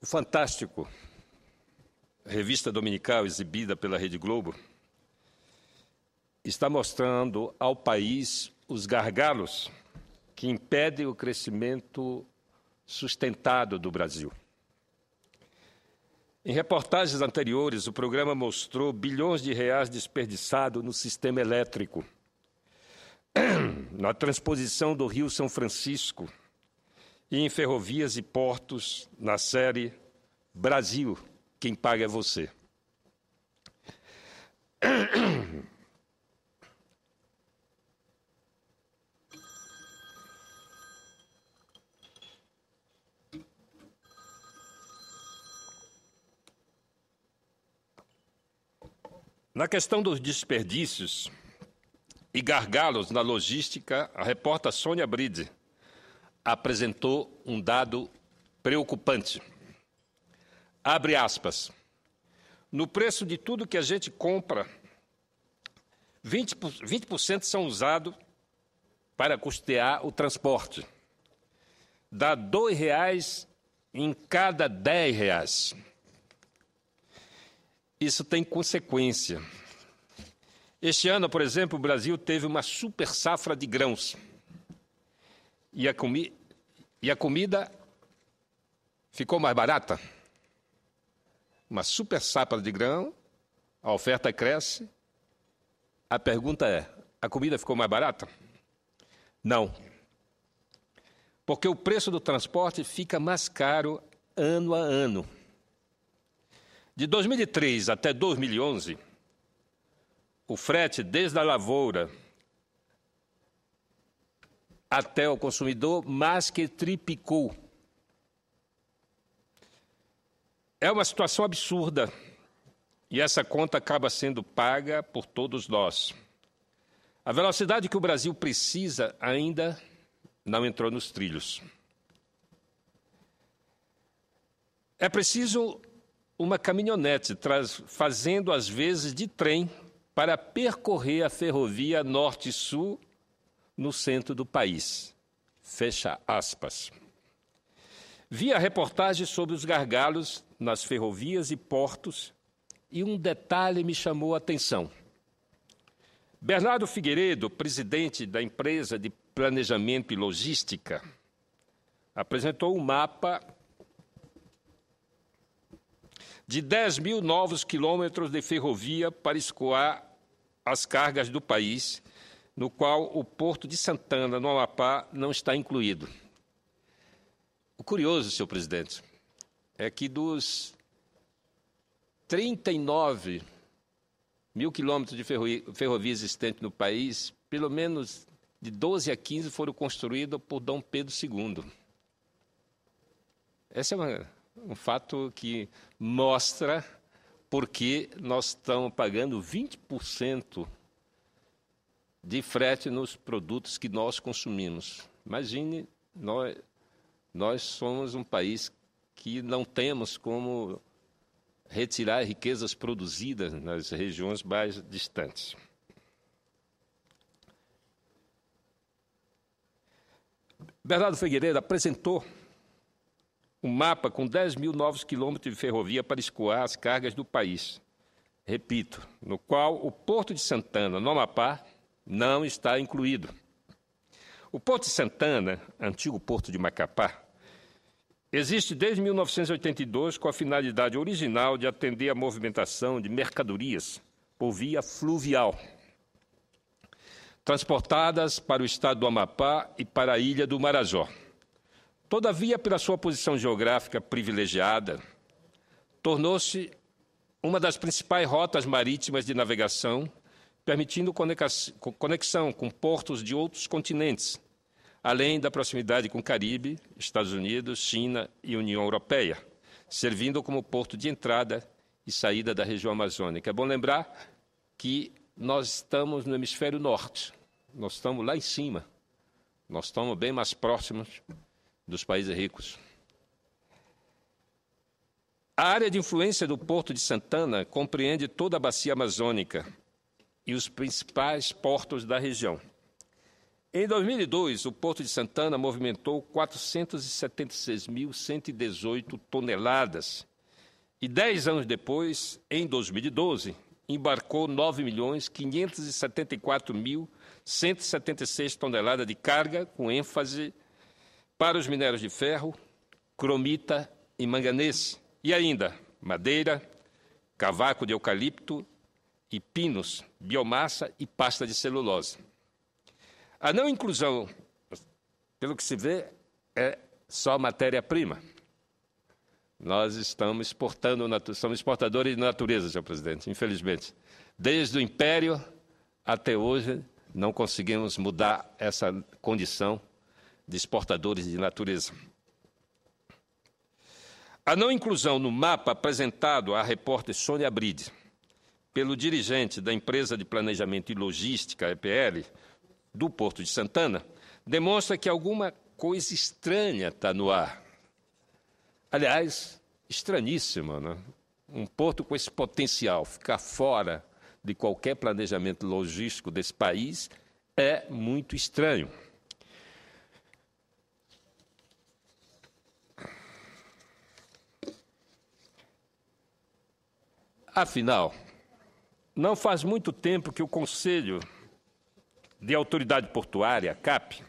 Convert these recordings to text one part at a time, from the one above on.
O Fantástico, revista dominical exibida pela Rede Globo, está mostrando ao país os gargalos que impedem o crescimento sustentado do Brasil. Em reportagens anteriores, o programa mostrou bilhões de reais desperdiçados no sistema elétrico, na transposição do Rio São Francisco e em ferrovias e portos na série Brasil, quem paga é você. Na questão dos desperdícios e gargalos na logística, a repórter Sônia Bride apresentou um dado preocupante. Abre aspas. No preço de tudo que a gente compra, 20%, 20 são usados para custear o transporte. Dá R$ 2,00 em cada R$ 10,00. Isso tem consequência. Este ano, por exemplo, o Brasil teve uma super safra de grãos. E a, comida e a comida ficou mais barata. Uma super sapa de grão, a oferta cresce. A pergunta é: a comida ficou mais barata? Não. Porque o preço do transporte fica mais caro ano a ano. De 2003 até 2011, o frete desde a lavoura até o consumidor, mas que triplicou. É uma situação absurda e essa conta acaba sendo paga por todos nós. A velocidade que o Brasil precisa ainda não entrou nos trilhos. É preciso uma caminhonete fazendo às vezes de trem para percorrer a ferrovia norte-sul no centro do país. Fecha aspas. Vi a reportagem sobre os gargalos nas ferrovias e portos e um detalhe me chamou a atenção. Bernardo Figueiredo, presidente da empresa de planejamento e logística, apresentou um mapa de 10 mil novos quilômetros de ferrovia para escoar as cargas do país no qual o Porto de Santana, no Amapá, não está incluído. O curioso, senhor presidente, é que dos 39 mil quilômetros de ferrovia existente no país, pelo menos de 12 a 15 foram construídos por Dom Pedro II. Esse é uma, um fato que mostra por que nós estamos pagando 20% de frete nos produtos que nós consumimos. Imagine, nós, nós somos um país que não temos como retirar riquezas produzidas nas regiões mais distantes. Bernardo Figueiredo apresentou um mapa com 10 mil novos quilômetros de ferrovia para escoar as cargas do país. Repito, no qual o Porto de Santana, no Amapá, não está incluído. O Porto de Santana, antigo Porto de Macapá, existe desde 1982 com a finalidade original de atender à movimentação de mercadorias por via fluvial, transportadas para o estado do Amapá e para a ilha do Marajó. Todavia, pela sua posição geográfica privilegiada, tornou-se uma das principais rotas marítimas de navegação permitindo conexão com portos de outros continentes, além da proximidade com o Caribe, Estados Unidos, China e União Europeia, servindo como porto de entrada e saída da região amazônica. É bom lembrar que nós estamos no hemisfério norte, nós estamos lá em cima, nós estamos bem mais próximos dos países ricos. A área de influência do Porto de Santana compreende toda a bacia amazônica, e os principais portos da região. Em 2002, o Porto de Santana movimentou 476.118 toneladas. E dez anos depois, em 2012, embarcou 9.574.176 toneladas de carga, com ênfase para os minérios de ferro, cromita e manganês. E ainda madeira, cavaco de eucalipto e pinos, biomassa e pasta de celulose. A não inclusão, pelo que se vê, é só matéria-prima. Nós estamos exportando, somos exportadores de natureza, senhor presidente, infelizmente. Desde o Império até hoje, não conseguimos mudar essa condição de exportadores de natureza. A não inclusão no mapa apresentado à repórter Sônia Bride pelo dirigente da empresa de planejamento e logística, EPL, do Porto de Santana, demonstra que alguma coisa estranha está no ar. Aliás, estranhíssima, né? Um porto com esse potencial ficar fora de qualquer planejamento logístico desse país é muito estranho. Afinal, não faz muito tempo que o Conselho de Autoridade Portuária, CAP,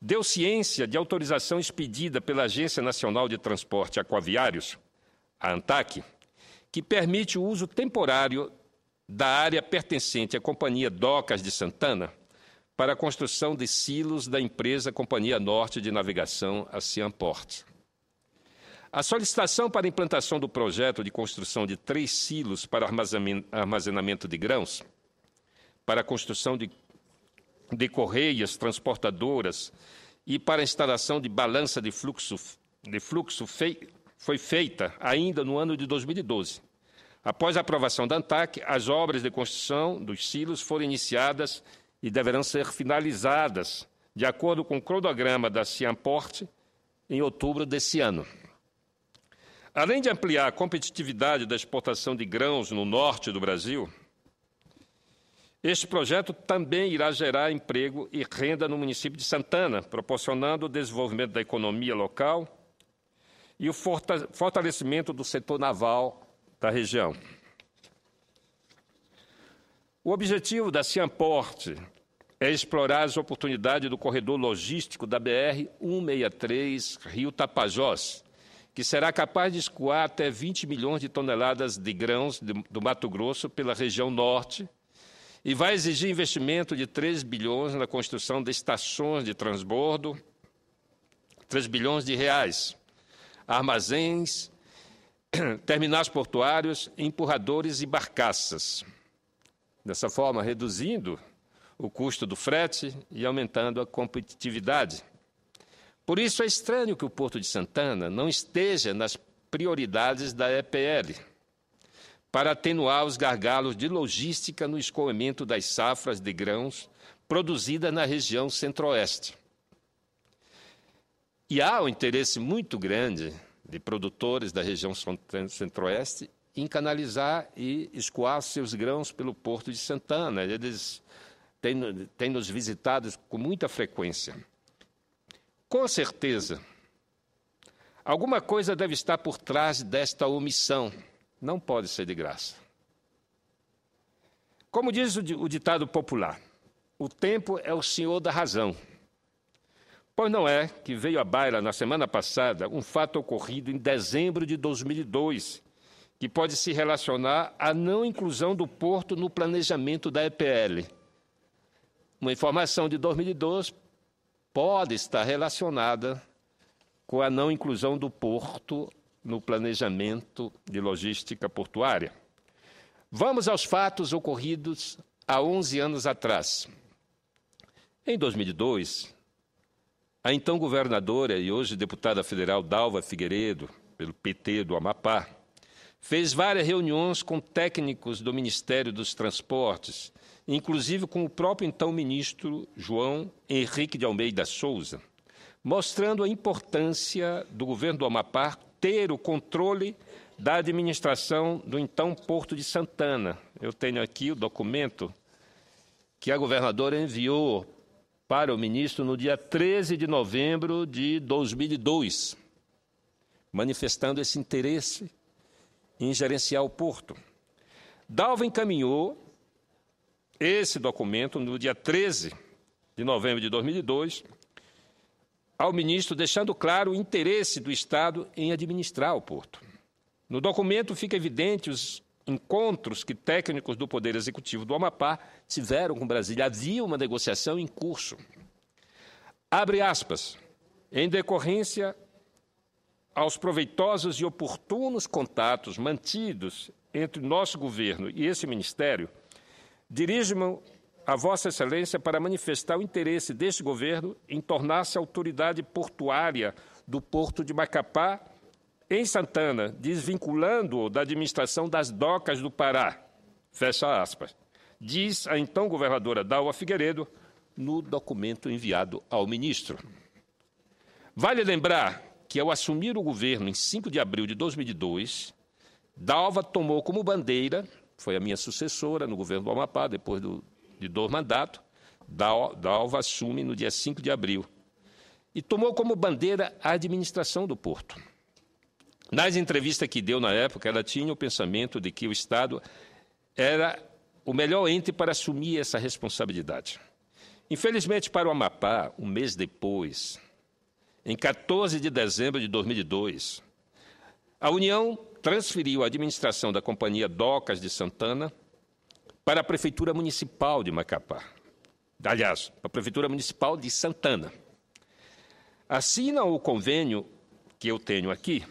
deu ciência de autorização expedida pela Agência Nacional de Transporte Aquaviários, a ANTAC, que permite o uso temporário da área pertencente à Companhia Docas de Santana para a construção de silos da empresa Companhia Norte de Navegação, a a solicitação para implantação do projeto de construção de três silos para armazenamento de grãos, para a construção de, de correias transportadoras e para a instalação de balança de fluxo, de fluxo fei, foi feita ainda no ano de 2012. Após a aprovação da ANTAC, as obras de construção dos silos foram iniciadas e deverão ser finalizadas, de acordo com o cronograma da Cianporte, em outubro desse ano. Além de ampliar a competitividade da exportação de grãos no norte do Brasil, este projeto também irá gerar emprego e renda no município de Santana, proporcionando o desenvolvimento da economia local e o fortalecimento do setor naval da região. O objetivo da Cianporte é explorar as oportunidades do corredor logístico da BR-163 Rio Tapajós, que será capaz de escoar até 20 milhões de toneladas de grãos do Mato Grosso pela região norte e vai exigir investimento de 3 bilhões na construção de estações de transbordo, 3 bilhões de reais, armazéns, terminais portuários, empurradores e barcaças. Dessa forma, reduzindo o custo do frete e aumentando a competitividade por isso é estranho que o Porto de Santana não esteja nas prioridades da EPL para atenuar os gargalos de logística no escoamento das safras de grãos produzidas na região centro-oeste. E há um interesse muito grande de produtores da região centro-oeste em canalizar e escoar seus grãos pelo Porto de Santana. Eles têm, têm nos visitado com muita frequência. Com certeza, alguma coisa deve estar por trás desta omissão. Não pode ser de graça. Como diz o ditado popular, o tempo é o senhor da razão. Pois não é que veio à baila na semana passada um fato ocorrido em dezembro de 2002, que pode se relacionar à não inclusão do porto no planejamento da EPL. Uma informação de 2002 pode estar relacionada com a não inclusão do porto no planejamento de logística portuária. Vamos aos fatos ocorridos há 11 anos atrás. Em 2002, a então governadora e hoje deputada federal Dalva Figueiredo, pelo PT do Amapá, fez várias reuniões com técnicos do Ministério dos Transportes inclusive com o próprio então ministro João Henrique de Almeida Souza, mostrando a importância do governo do Amapá ter o controle da administração do então Porto de Santana. Eu tenho aqui o documento que a governadora enviou para o ministro no dia 13 de novembro de 2002, manifestando esse interesse em gerenciar o porto. Dalva encaminhou esse documento no dia 13 de novembro de 2002 ao ministro, deixando claro o interesse do Estado em administrar o porto. No documento fica evidente os encontros que técnicos do Poder Executivo do Amapá tiveram com Brasília. Havia uma negociação em curso. Abre aspas. Em decorrência aos proveitosos e oportunos contatos mantidos entre nosso governo e esse ministério, Dirijo-me a Vossa Excelência para manifestar o interesse deste governo em tornar-se autoridade portuária do Porto de Macapá, em Santana, desvinculando-o da administração das docas do Pará. Fecha aspas. Diz a então governadora Dalva Figueiredo no documento enviado ao ministro. Vale lembrar que, ao assumir o governo em 5 de abril de 2002, Dalva tomou como bandeira foi a minha sucessora no governo do Amapá, depois do, de dois mandatos, da, da Alva assume no dia 5 de abril. E tomou como bandeira a administração do porto. Nas entrevistas que deu na época, ela tinha o pensamento de que o Estado era o melhor ente para assumir essa responsabilidade. Infelizmente, para o Amapá, um mês depois, em 14 de dezembro de 2002, a União transferiu a administração da Companhia Docas de Santana para a Prefeitura Municipal de Macapá. Aliás, para a Prefeitura Municipal de Santana. Assina o convênio que eu tenho aqui.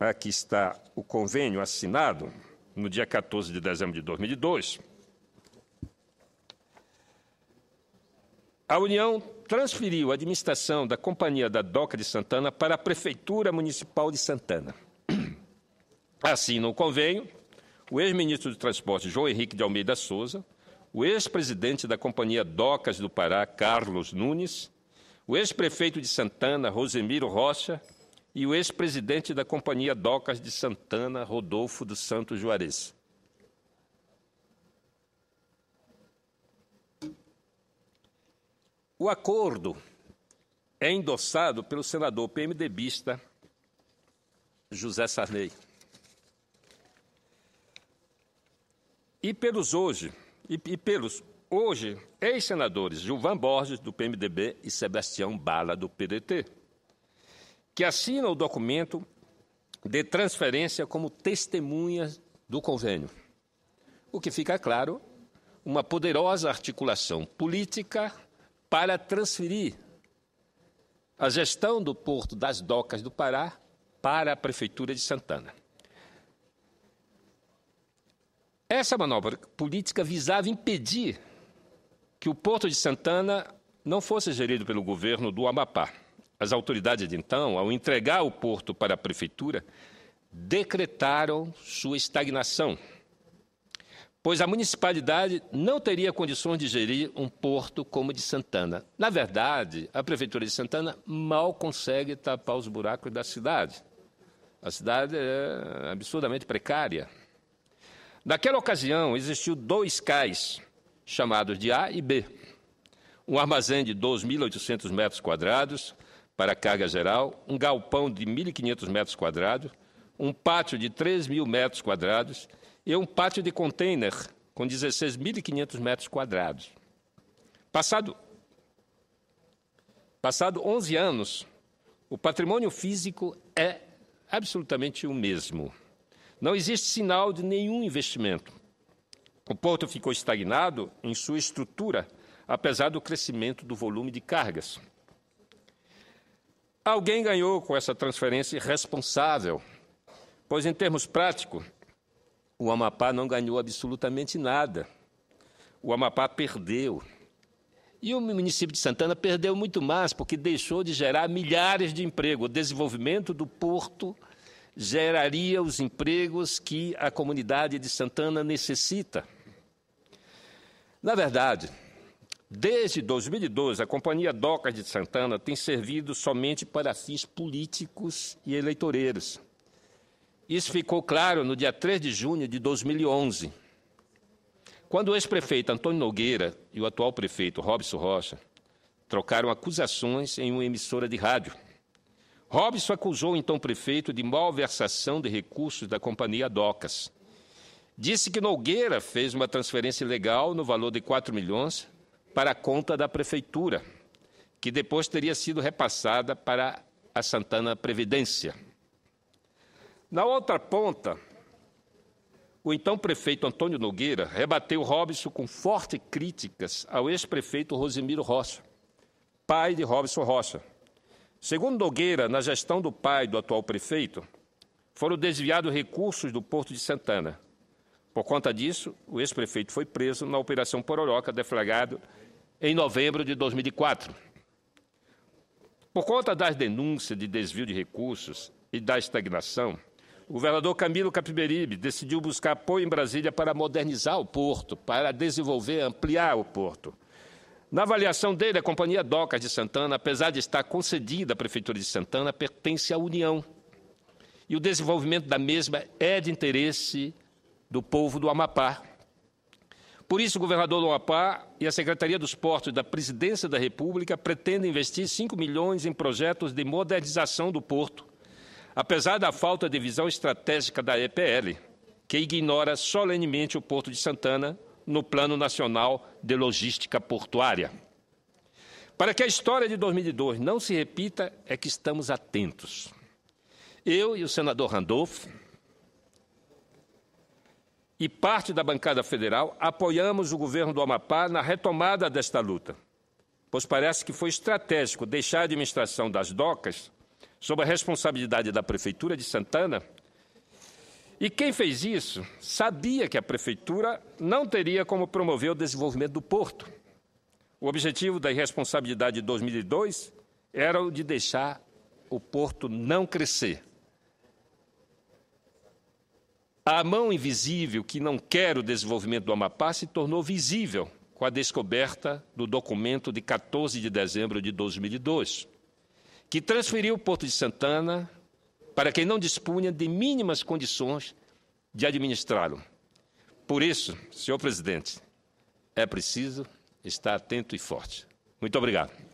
Aqui está o convênio assinado no dia 14 de dezembro de 2002 A União transferiu a administração da Companhia da Doca de Santana para a Prefeitura Municipal de Santana. Assim, no convênio, o ex-ministro do Transporte João Henrique de Almeida Souza, o ex-presidente da Companhia Docas do Pará, Carlos Nunes, o ex-prefeito de Santana, Rosemiro Rocha, e o ex-presidente da Companhia Docas de Santana, Rodolfo dos Santos Juarez. O acordo é endossado pelo senador PMDBista José Sarney e pelos hoje e, e pelos hoje ex-senadores Gilvan Borges do PMDB e Sebastião Bala do PDT, que assinam o documento de transferência como testemunhas do convênio. O que fica claro, uma poderosa articulação política para transferir a gestão do porto das docas do Pará para a Prefeitura de Santana. Essa manobra política visava impedir que o porto de Santana não fosse gerido pelo governo do Amapá. As autoridades de então, ao entregar o porto para a prefeitura, decretaram sua estagnação pois a municipalidade não teria condições de gerir um porto como o de Santana. Na verdade, a prefeitura de Santana mal consegue tapar os buracos da cidade. A cidade é absurdamente precária. Naquela ocasião, existiu dois cais, chamados de A e B. Um armazém de 2.800 metros quadrados para carga geral, um galpão de 1.500 metros quadrados, um pátio de 3.000 metros quadrados e é um pátio de container com 16.500 metros quadrados. Passado, passado 11 anos, o patrimônio físico é absolutamente o mesmo. Não existe sinal de nenhum investimento. O porto ficou estagnado em sua estrutura, apesar do crescimento do volume de cargas. Alguém ganhou com essa transferência irresponsável, pois, em termos práticos, o Amapá não ganhou absolutamente nada. O Amapá perdeu. E o município de Santana perdeu muito mais, porque deixou de gerar milhares de empregos. O desenvolvimento do porto geraria os empregos que a comunidade de Santana necessita. Na verdade, desde 2012, a Companhia Docas de Santana tem servido somente para fins políticos e eleitoreiros. Isso ficou claro no dia 3 de junho de 2011, quando o ex-prefeito Antônio Nogueira e o atual prefeito Robson Rocha trocaram acusações em uma emissora de rádio. Robson acusou o então prefeito de malversação de recursos da companhia Docas. Disse que Nogueira fez uma transferência ilegal no valor de 4 milhões para a conta da prefeitura, que depois teria sido repassada para a Santana Previdência. Na outra ponta, o então prefeito Antônio Nogueira rebateu Robson com fortes críticas ao ex-prefeito Rosimiro Rocha, pai de Robson Rocha. Segundo Nogueira, na gestão do pai do atual prefeito, foram desviados recursos do Porto de Santana. Por conta disso, o ex-prefeito foi preso na Operação Pororoca, deflagrado em novembro de 2004. Por conta das denúncias de desvio de recursos e da estagnação, o governador Camilo Capiberibe decidiu buscar apoio em Brasília para modernizar o porto, para desenvolver, ampliar o porto. Na avaliação dele, a Companhia Docas de Santana, apesar de estar concedida à Prefeitura de Santana, pertence à União. E o desenvolvimento da mesma é de interesse do povo do Amapá. Por isso, o governador do Amapá e a Secretaria dos Portos da Presidência da República pretendem investir 5 milhões em projetos de modernização do porto, apesar da falta de visão estratégica da EPL, que ignora solenemente o Porto de Santana no Plano Nacional de Logística Portuária. Para que a história de 2002 não se repita, é que estamos atentos. Eu e o senador Randolph e parte da bancada federal apoiamos o governo do Amapá na retomada desta luta, pois parece que foi estratégico deixar a administração das docas sob a responsabilidade da Prefeitura de Santana. E quem fez isso sabia que a Prefeitura não teria como promover o desenvolvimento do porto. O objetivo da irresponsabilidade de 2002 era o de deixar o porto não crescer. A mão invisível que não quer o desenvolvimento do Amapá se tornou visível com a descoberta do documento de 14 de dezembro de 2002 que transferiu o Porto de Santana para quem não dispunha de mínimas condições de administrá-lo. Por isso, senhor presidente, é preciso estar atento e forte. Muito obrigado.